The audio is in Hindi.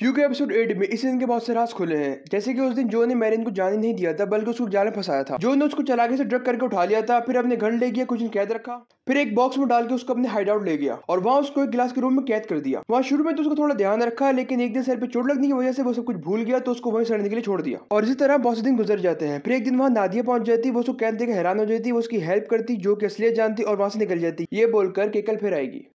क्योंकि एपिसोड एट में इस दिन के बहुत से राज खुले हैं जैसे कि उस दिन जो ने मैरिन को जाने नहीं दिया था बल्कि उसको जाल में फंसाया था जो ने उसको चलाके से ड्रग करके उठा लिया था फिर अपने घर ले गया कुछ दिन कैद रखा फिर एक बॉक्स में डाल के उसको अपने हाइड आउट ले गया और वहाँ उसको एक गिलास के रूम में कैद कर दिया वहाँ शुरू में तो उसको थोड़ा ध्यान रखा लेकिन एक दिन सर पर चोट लगने की वजह से वो सब कुछ भूल गया तो उसको वहीं सड़ने के लिए छोड़ दिया और इसी तरह बहुत से दिन गुजर जाते हैं फिर एक दिन वहाँ नादिया पहुंच जाती वो उसको कैद देकर हैरान हो जाती वो उसकी हेल्प करती जो कि असलियत जानती और वहाँ से निकल जाती ये बोलकर केकल फिर आएगी